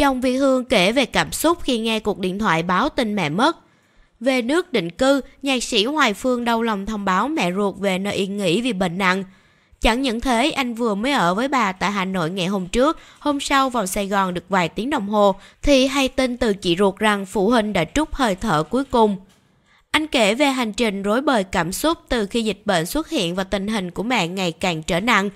Chồng vi Hương kể về cảm xúc khi nghe cuộc điện thoại báo tin mẹ mất. Về nước định cư, nhạc sĩ Hoài Phương đau lòng thông báo mẹ ruột về nơi yên nghỉ vì bệnh nặng. Chẳng những thế, anh vừa mới ở với bà tại Hà Nội ngày hôm trước, hôm sau vào Sài Gòn được vài tiếng đồng hồ, thì hay tin từ chị ruột rằng phụ huynh đã trút hơi thở cuối cùng. Anh kể về hành trình rối bời cảm xúc từ khi dịch bệnh xuất hiện và tình hình của mẹ ngày càng trở nặng.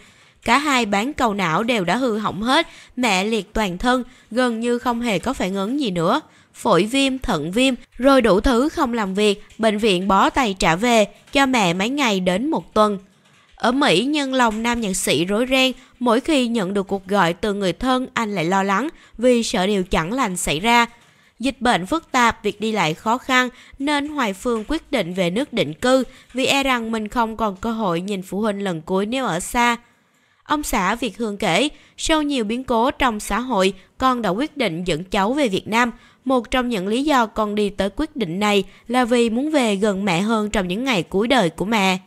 Cả hai bán cầu não đều đã hư hỏng hết, mẹ liệt toàn thân, gần như không hề có phản ứng gì nữa. Phổi viêm, thận viêm, rồi đủ thứ không làm việc, bệnh viện bó tay trả về, cho mẹ mấy ngày đến một tuần. Ở Mỹ, nhân lòng nam nhạc sĩ rối ren, mỗi khi nhận được cuộc gọi từ người thân, anh lại lo lắng vì sợ điều chẳng lành xảy ra. Dịch bệnh phức tạp, việc đi lại khó khăn nên Hoài Phương quyết định về nước định cư vì e rằng mình không còn cơ hội nhìn phụ huynh lần cuối nếu ở xa. Ông xã Việt Hương kể, sau nhiều biến cố trong xã hội, con đã quyết định dẫn cháu về Việt Nam. Một trong những lý do con đi tới quyết định này là vì muốn về gần mẹ hơn trong những ngày cuối đời của mẹ.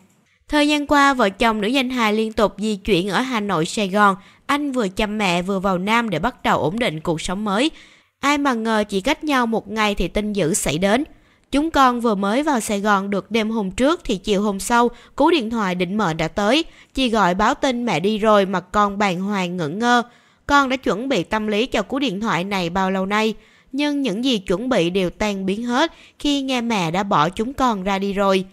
Thời gian qua, vợ chồng nữ danh hài liên tục di chuyển ở Hà Nội, Sài Gòn. Anh vừa chăm mẹ vừa vào Nam để bắt đầu ổn định cuộc sống mới. Ai mà ngờ chỉ cách nhau một ngày thì tin dữ xảy đến. Chúng con vừa mới vào Sài Gòn được đêm hôm trước thì chiều hôm sau, cú điện thoại định mệnh đã tới. Chị gọi báo tin mẹ đi rồi mà con bàng hoàng ngẩn ngơ. Con đã chuẩn bị tâm lý cho cú điện thoại này bao lâu nay, nhưng những gì chuẩn bị đều tan biến hết khi nghe mẹ đã bỏ chúng con ra đi rồi.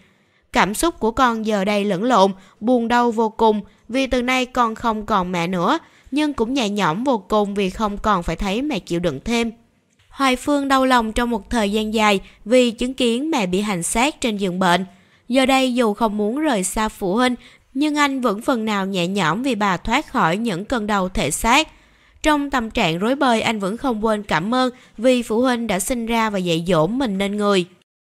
Cảm xúc của con giờ đây lẫn lộn, buồn đau vô cùng vì từ nay con không còn mẹ nữa, nhưng cũng nhẹ nhõm vô cùng vì không còn phải thấy mẹ chịu đựng thêm. Hoài Phương đau lòng trong một thời gian dài vì chứng kiến mẹ bị hành xác trên giường bệnh. Giờ đây dù không muốn rời xa phụ huynh, nhưng anh vẫn phần nào nhẹ nhõm vì bà thoát khỏi những cơn đau thể xác. Trong tâm trạng rối bời anh vẫn không quên cảm ơn vì phụ huynh đã sinh ra và dạy dỗ mình nên người.